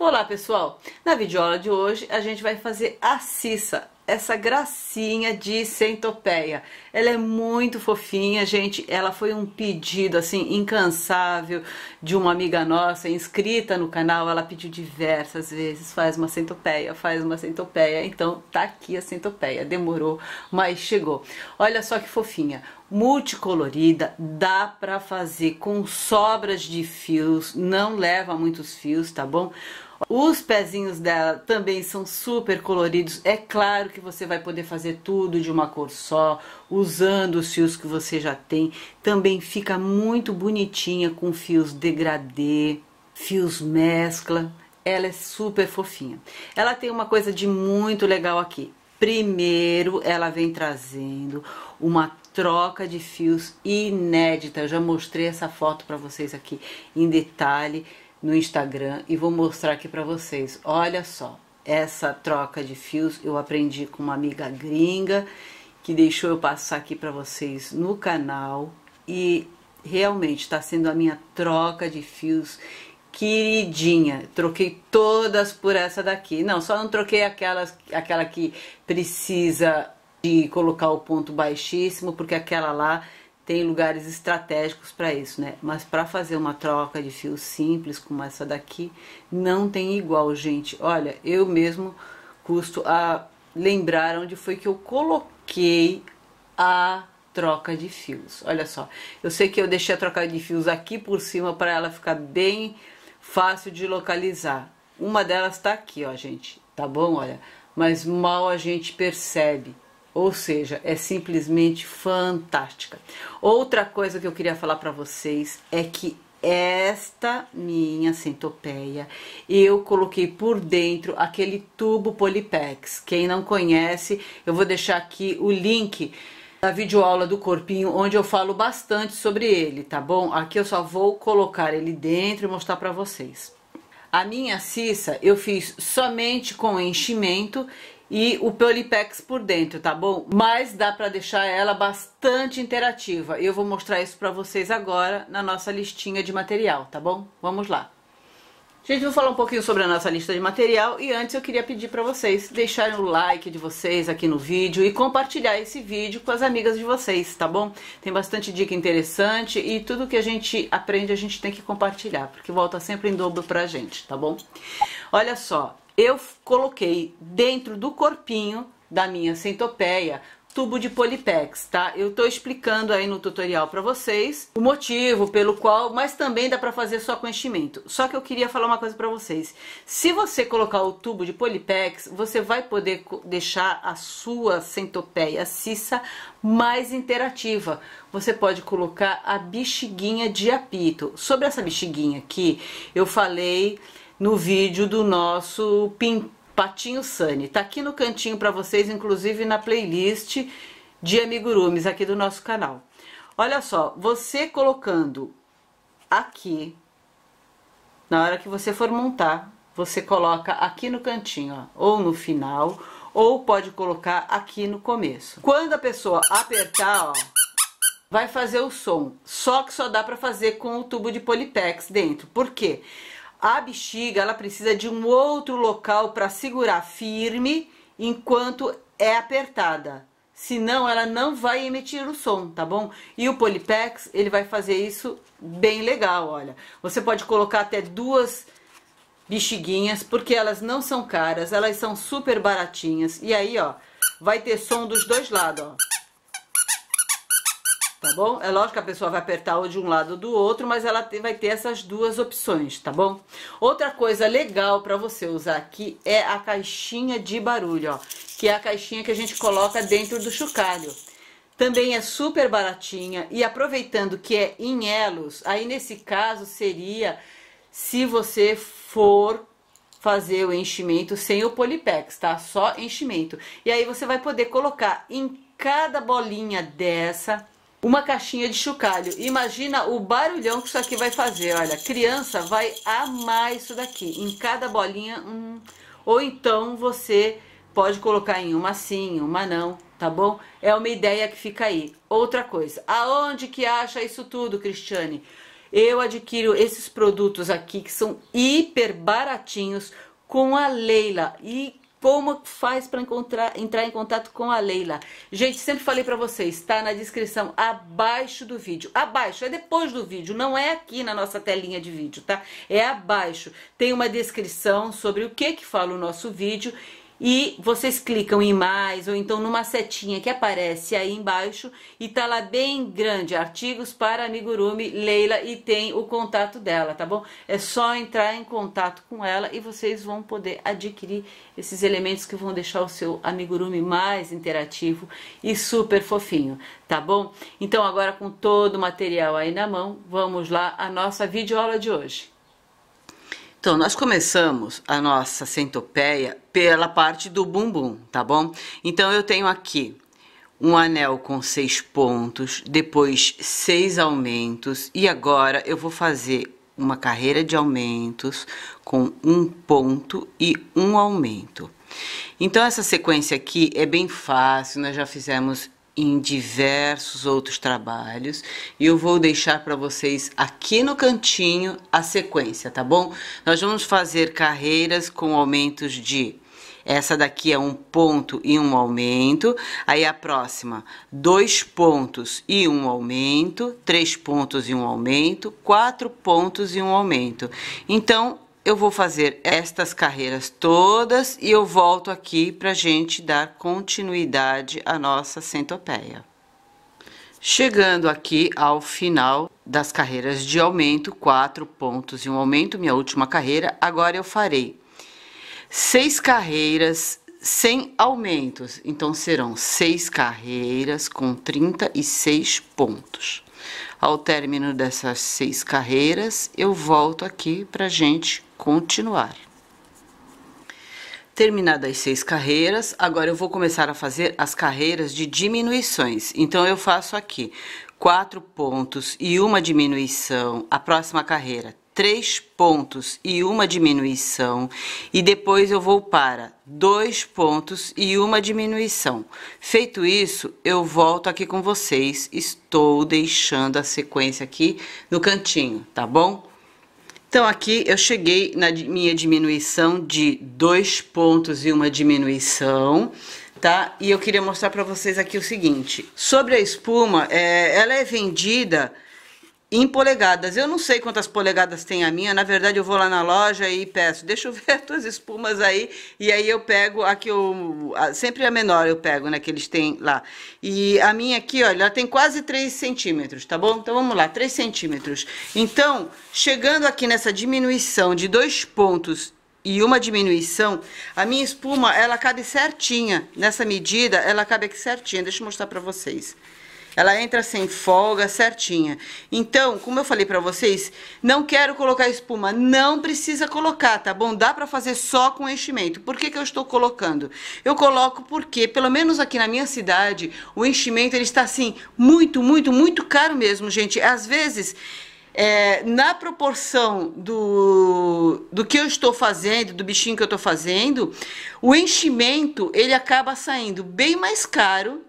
Olá pessoal, na videoaula de hoje a gente vai fazer a Cissa, essa gracinha de centopeia. Ela é muito fofinha, gente, ela foi um pedido assim incansável de uma amiga nossa inscrita no canal, ela pediu diversas vezes, faz uma centopeia, faz uma centopeia, então tá aqui a centopeia, demorou, mas chegou. Olha só que fofinha, multicolorida, dá pra fazer com sobras de fios, não leva muitos fios, tá bom? Os pezinhos dela também são super coloridos. É claro que você vai poder fazer tudo de uma cor só, usando os fios que você já tem. Também fica muito bonitinha com fios degradê, fios mescla. Ela é super fofinha. Ela tem uma coisa de muito legal aqui. Primeiro, ela vem trazendo uma troca de fios inédita. Eu já mostrei essa foto para vocês aqui em detalhe no Instagram e vou mostrar aqui para vocês. Olha só, essa troca de fios eu aprendi com uma amiga gringa que deixou eu passar aqui para vocês no canal e realmente está sendo a minha troca de fios queridinha. Troquei todas por essa daqui. Não, só não troquei aquelas, aquela que precisa de colocar o ponto baixíssimo, porque aquela lá tem lugares estratégicos para isso, né? Mas para fazer uma troca de fio simples como essa daqui, não tem igual, gente. Olha, eu mesmo custo a lembrar onde foi que eu coloquei a troca de fios. Olha só, eu sei que eu deixei a troca de fios aqui por cima para ela ficar bem fácil de localizar. Uma delas está aqui, ó, gente. Tá bom? Olha, mas mal a gente percebe. Ou seja, é simplesmente fantástica. Outra coisa que eu queria falar para vocês é que esta minha centopeia, eu coloquei por dentro aquele tubo Polipex. Quem não conhece, eu vou deixar aqui o link da videoaula do corpinho, onde eu falo bastante sobre ele, tá bom? Aqui eu só vou colocar ele dentro e mostrar pra vocês. A minha cissa eu fiz somente com enchimento e o Polipex por dentro, tá bom? Mas dá para deixar ela bastante interativa. Eu vou mostrar isso para vocês agora na nossa listinha de material, tá bom? Vamos lá. Gente, vou falar um pouquinho sobre a nossa lista de material e antes eu queria pedir para vocês deixarem o like de vocês aqui no vídeo e compartilhar esse vídeo com as amigas de vocês, tá bom? Tem bastante dica interessante e tudo que a gente aprende a gente tem que compartilhar, porque volta sempre em dobro pra gente, tá bom? Olha só, eu coloquei dentro do corpinho da minha centopeia tubo de Polipex, tá? Eu tô explicando aí no tutorial para vocês o motivo pelo qual, mas também dá para fazer só com enchimento. Só que eu queria falar uma coisa para vocês. Se você colocar o tubo de Polipex, você vai poder deixar a sua centopeia cissa mais interativa. Você pode colocar a bexiguinha de apito. Sobre essa bexiguinha aqui, eu falei no vídeo do nosso pimpatinho Patinho Sani. Tá aqui no cantinho para vocês, inclusive na playlist de amigurumis aqui do nosso canal. Olha só, você colocando aqui, na hora que você for montar, você coloca aqui no cantinho, ó, ou no final, ou pode colocar aqui no começo. Quando a pessoa apertar, ó, vai fazer o som, só que só dá para fazer com o tubo de Polipex dentro. Por quê? Porque a bexiga ela precisa de um outro local para segurar firme enquanto é apertada. Senão ela não vai emitir o som, tá bom? E o Polipex, ele vai fazer isso bem legal, olha. Você pode colocar até duas bexiguinhas, porque elas não são caras, elas são super baratinhas. E aí, ó, vai ter som dos dois lados, ó tá bom? É lógico que a pessoa vai apertar ou de um lado ou do outro, mas ela vai ter essas duas opções, tá bom? Outra coisa legal para você usar aqui é a caixinha de barulho, ó, que é a caixinha que a gente coloca dentro do chocalho. Também é super baratinha e aproveitando que é em elos, aí nesse caso seria se você for fazer o enchimento sem o Polipex, tá? Só enchimento. E aí você vai poder colocar em cada bolinha dessa uma caixinha de chocalho. Imagina o barulhão que isso aqui vai fazer, olha. Criança vai amar isso daqui. Em cada bolinha, hum. Ou então você pode colocar em uma sim, uma não, tá bom? É uma ideia que fica aí. Outra coisa, aonde que acha isso tudo, Cristiane? Eu adquiro esses produtos aqui que são hiper baratinhos com a Leila e como faz para entrar em contato com a Leila? Gente, sempre falei para vocês, está na descrição abaixo do vídeo. Abaixo, é depois do vídeo, não é aqui na nossa telinha de vídeo, tá? É abaixo. Tem uma descrição sobre o que que fala o nosso vídeo e vocês clicam em mais ou então numa setinha que aparece aí embaixo e tá lá bem grande artigos para amigurumi Leila e tem o contato dela, tá bom? É só entrar em contato com ela e vocês vão poder adquirir esses elementos que vão deixar o seu amigurumi mais interativo e super fofinho, tá bom? Então agora com todo o material aí na mão, vamos lá a nossa videoaula de hoje. Então, nós começamos a nossa centopeia pela parte do bumbum, tá bom? Então, eu tenho aqui um anel com seis pontos, depois seis aumentos, e agora eu vou fazer uma carreira de aumentos com um ponto e um aumento. Então, essa sequência aqui é bem fácil, nós já fizemos em diversos outros trabalhos e eu vou deixar para vocês aqui no cantinho a sequência, tá bom? Nós vamos fazer carreiras com aumentos de essa daqui é um ponto e um aumento. Aí a próxima, dois pontos e um aumento, três pontos e um aumento, quatro pontos e um aumento. Então, eu vou fazer estas carreiras todas e eu volto aqui para gente dar continuidade à nossa centopeia. Chegando aqui ao final das carreiras de aumento, quatro pontos e um aumento, minha última carreira, agora eu farei seis carreiras sem aumentos, então serão seis carreiras com 36 pontos. Ao término dessas seis carreiras, eu volto aqui para gente continuar. Terminadas as seis carreiras, agora eu vou começar a fazer as carreiras de diminuições. Então, eu faço aqui quatro pontos e uma diminuição, a próxima carreira, três pontos e uma diminuição, e depois eu vou para dois pontos e uma diminuição. Feito isso, eu volto aqui com vocês. Estou deixando a sequência aqui no cantinho, tá bom? Então aqui eu cheguei na minha diminuição de dois pontos e uma diminuição, tá? E eu queria mostrar para vocês aqui o seguinte. Sobre a espuma, é, ela é vendida em polegadas. Eu não sei quantas polegadas tem a minha, na verdade eu vou lá na loja e peço, deixa eu ver as tuas espumas aí, e aí eu pego a que eu, a, sempre a menor eu pego, né, que eles têm lá. E a minha aqui, olha, ela tem quase 3 centímetros, tá bom? Então vamos lá, 3 centímetros. Então, chegando aqui nessa diminuição de dois pontos e uma diminuição, a minha espuma, ela cabe certinha, nessa medida, ela cabe aqui certinha, deixa eu mostrar pra vocês. Ela entra sem folga, certinha. Então, como eu falei para vocês, não quero colocar espuma. Não precisa colocar, tá bom? Dá para fazer só com enchimento. Por que, que eu estou colocando? Eu coloco porque, pelo menos aqui na minha cidade, o enchimento ele está assim, muito, muito, muito caro mesmo, gente. Às vezes. É, na proporção do, do que eu estou fazendo, do bichinho que eu estou fazendo, o enchimento ele acaba saindo bem mais caro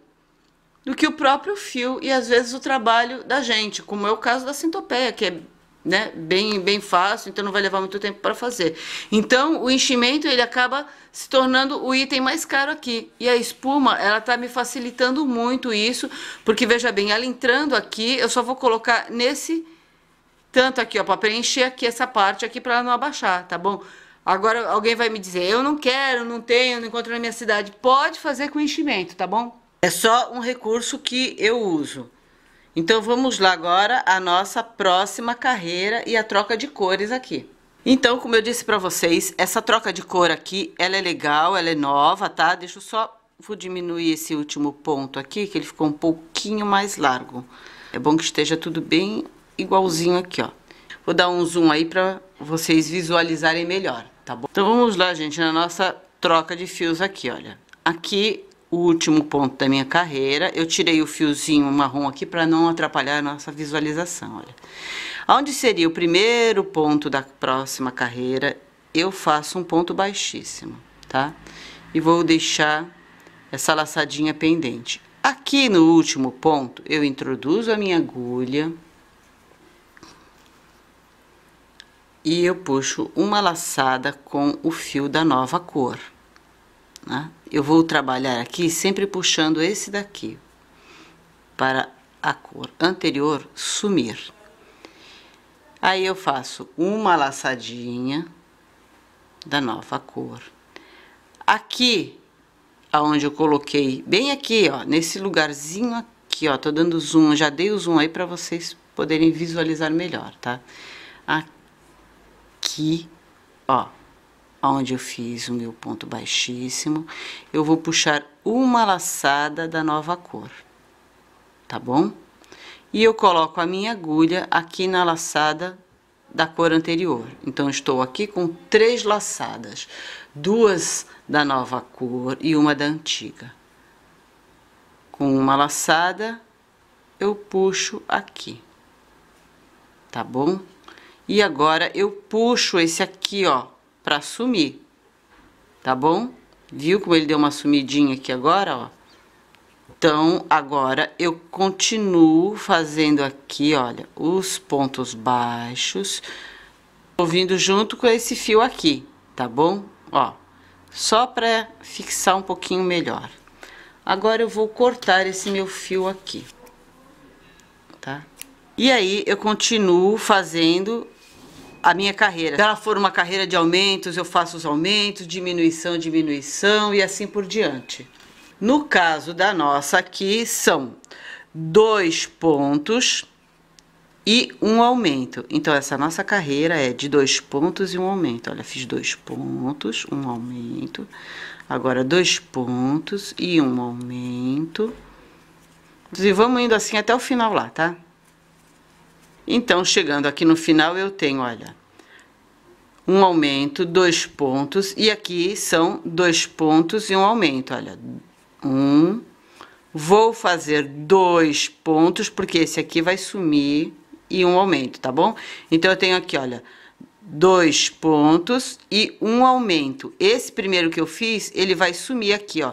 do que o próprio fio e às vezes o trabalho da gente, como é o caso da sintopeia, que é né, bem, bem fácil, então não vai levar muito tempo para fazer. Então, o enchimento ele acaba se tornando o item mais caro aqui. E a espuma, ela está me facilitando muito isso, porque veja bem, ela entrando aqui, eu só vou colocar nesse tanto aqui, ó, para preencher aqui essa parte aqui para ela não abaixar, tá bom? Agora alguém vai me dizer, eu não quero, não tenho, não encontro na minha cidade. Pode fazer com enchimento, tá bom? É só um recurso que eu uso. Então vamos lá agora a nossa próxima carreira e a troca de cores aqui. Então, como eu disse para vocês, essa troca de cor aqui, ela é legal, ela é nova, tá? Deixa eu só vou diminuir esse último ponto aqui, que ele ficou um pouquinho mais largo. É bom que esteja tudo bem igualzinho aqui, ó. Vou dar um zoom aí para vocês visualizarem melhor, tá bom? Então vamos lá, gente, na nossa troca de fios aqui, olha. Aqui o último ponto da minha carreira. Eu tirei o fiozinho marrom aqui para não atrapalhar a nossa visualização, olha. Onde seria o primeiro ponto da próxima carreira, eu faço um ponto baixíssimo, tá? E vou deixar essa laçadinha pendente. Aqui no último ponto, eu introduzo a minha agulha e eu puxo uma laçada com o fio da nova cor, né? eu vou trabalhar aqui sempre puxando esse daqui para a cor anterior sumir. Aí eu faço uma laçadinha da nova cor. Aqui, aonde eu coloquei, bem aqui, ó, nesse lugarzinho aqui, ó, tô dando zoom, já dei o zoom aí para vocês poderem visualizar melhor, tá? Aqui, ó, onde eu fiz o meu ponto baixíssimo, eu vou puxar uma laçada da nova cor, tá bom? E eu coloco a minha agulha aqui na laçada da cor anterior. Então, estou aqui com três laçadas, duas da nova cor e uma da antiga. Com uma laçada, eu puxo aqui, tá bom? E agora, eu puxo esse aqui, ó, para sumir. Tá bom? Viu como ele deu uma sumidinha aqui agora, ó? Então, agora eu continuo fazendo aqui, olha, os pontos baixos, ouvindo junto com esse fio aqui, tá bom? Ó, só para fixar um pouquinho melhor. Agora eu vou cortar esse meu fio aqui, tá? E aí eu continuo fazendo a minha carreira. Se ela for uma carreira de aumentos, eu faço os aumentos, diminuição, diminuição e assim por diante. No caso da nossa aqui, são dois pontos e um aumento. Então, essa nossa carreira é de dois pontos e um aumento. Olha, fiz dois pontos, um aumento. Agora, dois pontos e um aumento. E vamos indo assim até o final lá, tá? Então, chegando aqui no final, eu tenho, olha, um aumento, dois pontos, e aqui são dois pontos e um aumento, olha, um, vou fazer dois pontos, porque esse aqui vai sumir e um aumento, tá bom? Então, eu tenho aqui, olha, dois pontos e um aumento. Esse primeiro que eu fiz, ele vai sumir aqui, ó.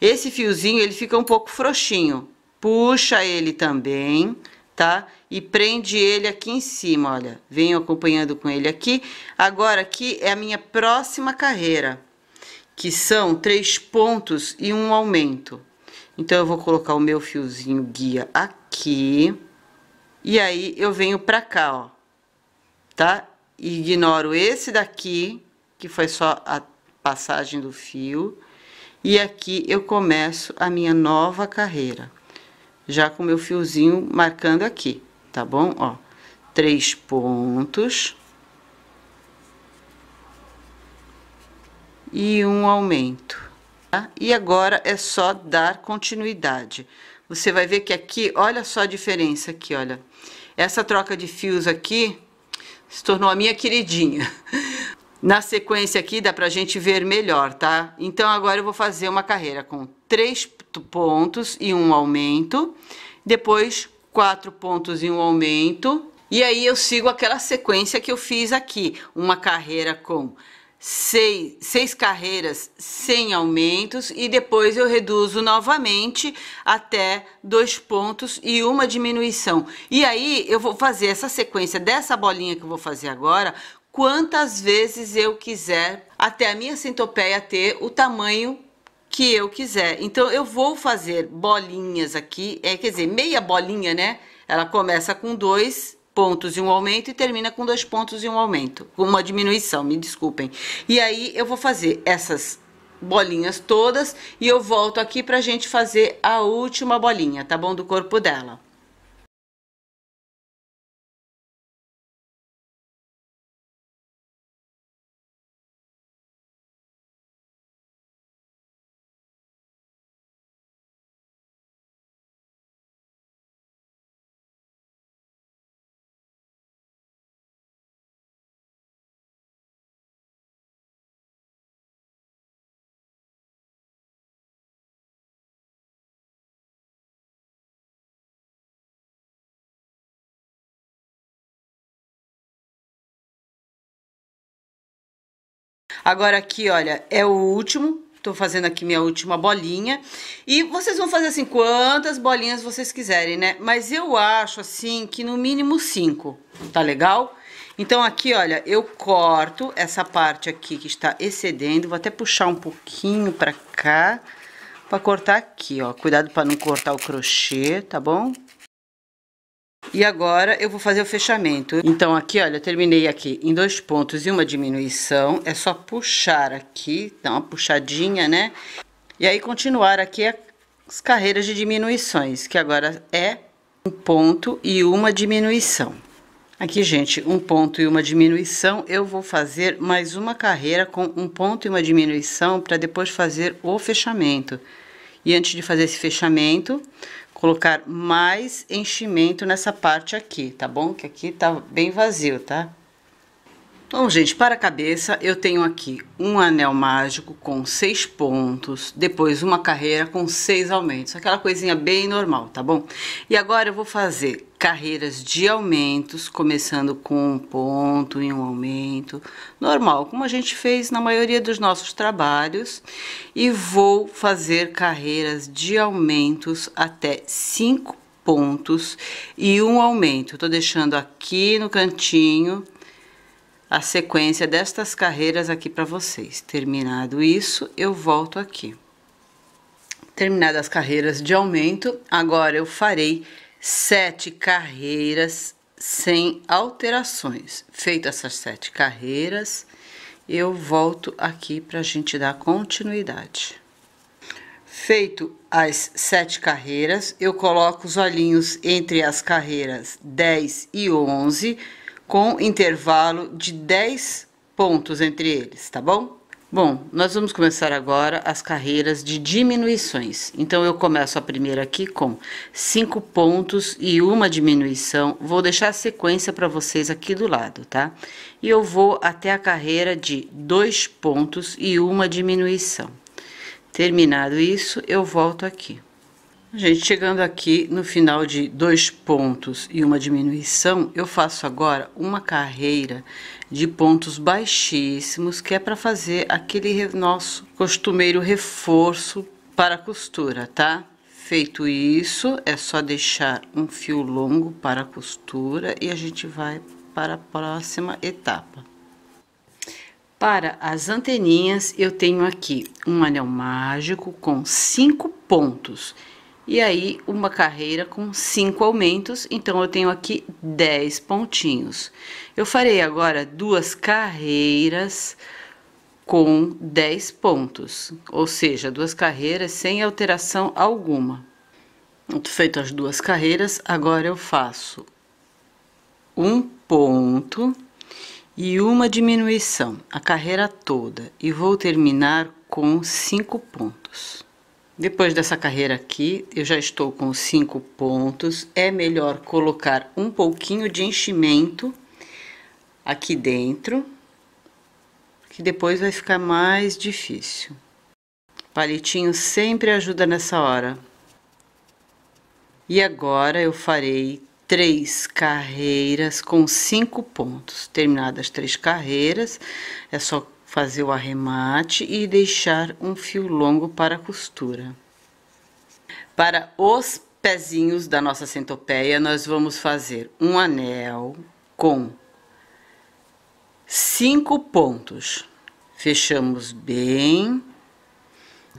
Esse fiozinho, ele fica um pouco frouxinho. Puxa ele também, tá? e prende ele aqui em cima, olha. Venho acompanhando com ele aqui. Agora aqui é a minha próxima carreira, que são três pontos e um aumento. Então, eu vou colocar o meu fiozinho guia aqui. E aí, eu venho pra cá, ó. Tá? E ignoro esse daqui, que foi só a passagem do fio. E aqui, eu começo a minha nova carreira. Já com o meu fiozinho marcando aqui tá bom? Ó, três pontos. E um aumento. Tá? E agora é só dar continuidade. Você vai ver que aqui, olha só a diferença aqui, olha. Essa troca de fios aqui se tornou a minha queridinha. Na sequência aqui dá pra gente ver melhor, tá? Então agora eu vou fazer uma carreira com três pontos e um aumento. Depois quatro pontos em um aumento. E aí eu sigo aquela sequência que eu fiz aqui, uma carreira com seis, seis carreiras sem aumentos e depois eu reduzo novamente até dois pontos e uma diminuição. E aí eu vou fazer essa sequência dessa bolinha que eu vou fazer agora quantas vezes eu quiser até a minha centopeia ter o tamanho que eu quiser. Então, eu vou fazer bolinhas aqui, é, quer dizer, meia bolinha, né? Ela começa com dois pontos e um aumento e termina com dois pontos e um aumento, com uma diminuição, me desculpem. E aí, eu vou fazer essas bolinhas todas e eu volto aqui pra gente fazer a última bolinha, tá bom? Do corpo dela. Agora aqui, olha, é o último. Tô fazendo aqui minha última bolinha. E vocês vão fazer assim quantas bolinhas vocês quiserem, né? Mas eu acho assim que no mínimo cinco, tá legal? Então aqui, olha, eu corto essa parte aqui que está excedendo. Vou até puxar um pouquinho pra cá pra cortar aqui, ó. Cuidado pra não cortar o crochê, tá bom? E agora eu vou fazer o fechamento. Então aqui, olha, terminei aqui em dois pontos e uma diminuição. É só puxar aqui, dar uma puxadinha, né? E aí continuar aqui as carreiras de diminuições, que agora é um ponto e uma diminuição. Aqui, gente, um ponto e uma diminuição, eu vou fazer mais uma carreira com um ponto e uma diminuição para depois fazer o fechamento. E antes de fazer esse fechamento, colocar mais enchimento nessa parte aqui, tá bom? Que aqui tá bem vazio, tá? Bom, gente, para a cabeça eu tenho aqui um anel mágico com seis pontos, depois uma carreira com seis aumentos, aquela coisinha bem normal, tá bom? E agora eu vou fazer carreiras de aumentos, começando com um ponto e um aumento, normal, como a gente fez na maioria dos nossos trabalhos, e vou fazer carreiras de aumentos até cinco pontos e um aumento. Estou tô deixando aqui no cantinho a sequência destas carreiras aqui para vocês. Terminado isso, eu volto aqui. Terminadas as carreiras de aumento, agora eu farei sete carreiras sem alterações. Feito essas sete carreiras, eu volto aqui para a gente dar continuidade. Feito as sete carreiras, eu coloco os olhinhos entre as carreiras 10 e 11 com intervalo de 10 pontos entre eles, tá bom? Bom, nós vamos começar agora as carreiras de diminuições. Então, eu começo a primeira aqui com cinco pontos e uma diminuição. Vou deixar a sequência para vocês aqui do lado, tá? E eu vou até a carreira de dois pontos e uma diminuição. Terminado isso, eu volto aqui. Gente, chegando aqui no final de dois pontos e uma diminuição, eu faço agora uma carreira de pontos baixíssimos, que é para fazer aquele nosso costumeiro reforço para a costura, tá? Feito isso, é só deixar um fio longo para a costura e a gente vai para a próxima etapa. Para as anteninhas, eu tenho aqui um anel mágico com cinco pontos e aí uma carreira com cinco aumentos, então eu tenho aqui 10 pontinhos. Eu farei agora duas carreiras com 10 pontos, ou seja, duas carreiras sem alteração alguma. Feito as duas carreiras, agora eu faço um ponto e uma diminuição, a carreira toda, e vou terminar com cinco pontos. Depois dessa carreira aqui, eu já estou com cinco pontos. É melhor colocar um pouquinho de enchimento aqui dentro, que depois vai ficar mais difícil. Palitinho sempre ajuda nessa hora. E agora eu farei três carreiras com cinco pontos. Terminadas três carreiras, é só fazer o arremate e deixar um fio longo para a costura. Para os pezinhos da nossa centopeia, nós vamos fazer um anel com cinco pontos. Fechamos bem,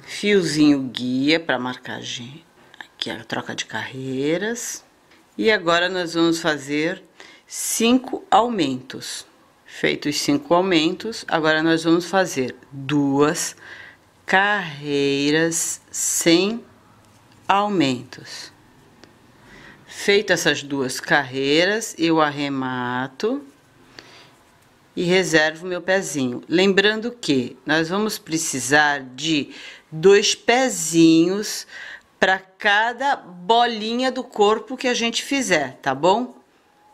fiozinho guia para marcar aqui a troca de carreiras. E agora nós vamos fazer cinco aumentos. Feitos cinco aumentos, agora nós vamos fazer duas carreiras sem aumentos. Feita essas duas carreiras, eu arremato e reservo meu pezinho. Lembrando que nós vamos precisar de dois pezinhos para cada bolinha do corpo que a gente fizer, tá bom?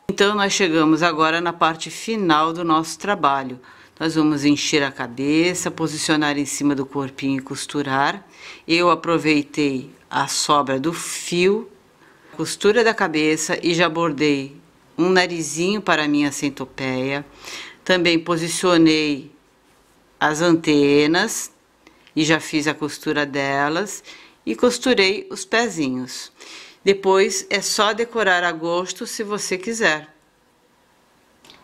Então nós chegamos agora na parte final do nosso trabalho. Nós vamos encher a cabeça, posicionar em cima do corpinho e costurar. Eu aproveitei a sobra do fio, costura da cabeça e já bordei um narizinho para a minha centopeia. Também posicionei as antenas e já fiz a costura delas e costurei os pezinhos. Depois é só decorar a gosto se você quiser.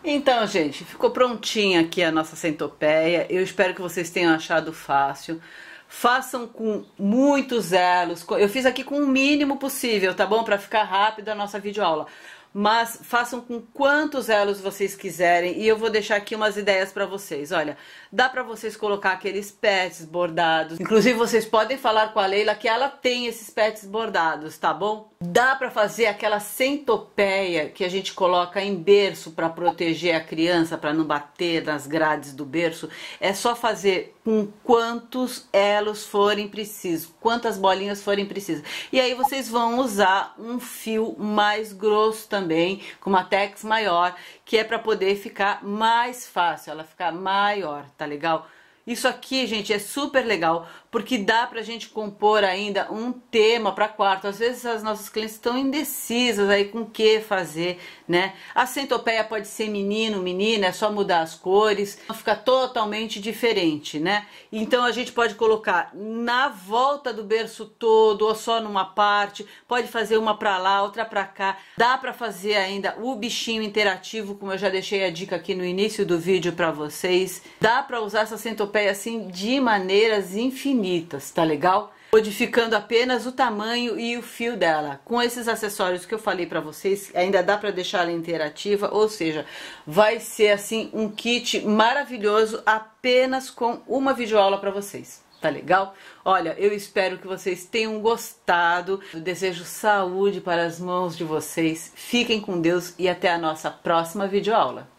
Então, gente, ficou prontinha aqui a nossa centopeia. Eu espero que vocês tenham achado fácil. Façam com muitos elos. Eu fiz aqui com o mínimo possível, tá bom? Para ficar rápido a nossa videoaula mas façam com quantos elos vocês quiserem e eu vou deixar aqui umas ideias para vocês. Olha, dá para vocês colocar aqueles pets bordados. Inclusive vocês podem falar com a Leila que ela tem esses pets bordados, tá bom? Dá para fazer aquela centopeia que a gente coloca em berço para proteger a criança para não bater nas grades do berço. É só fazer com quantos elos forem precisos, quantas bolinhas forem precisas. E aí vocês vão usar um fio mais grosso também também com uma tex maior, que é para poder ficar mais fácil, ela ficar maior, tá legal? Isso aqui, gente, é super legal, porque dá pra gente compor ainda um tema para quarto. Às vezes as nossas clientes estão indecisas aí com o que fazer, né? A centopeia pode ser menino, menina, é só mudar as cores, fica totalmente diferente, né? Então a gente pode colocar na volta do berço todo ou só numa parte, pode fazer uma para lá, outra para cá. Dá para fazer ainda o bichinho interativo, como eu já deixei a dica aqui no início do vídeo para vocês. Dá para usar essa centopeia europeia assim de maneiras infinitas, tá legal? Modificando apenas o tamanho e o fio dela. Com esses acessórios que eu falei pra vocês, ainda dá pra deixar ela interativa, ou seja, vai ser assim um kit maravilhoso apenas com uma videoaula pra vocês tá legal? Olha, eu espero que vocês tenham gostado. Eu desejo saúde para as mãos de vocês. Fiquem com Deus e até a nossa próxima videoaula.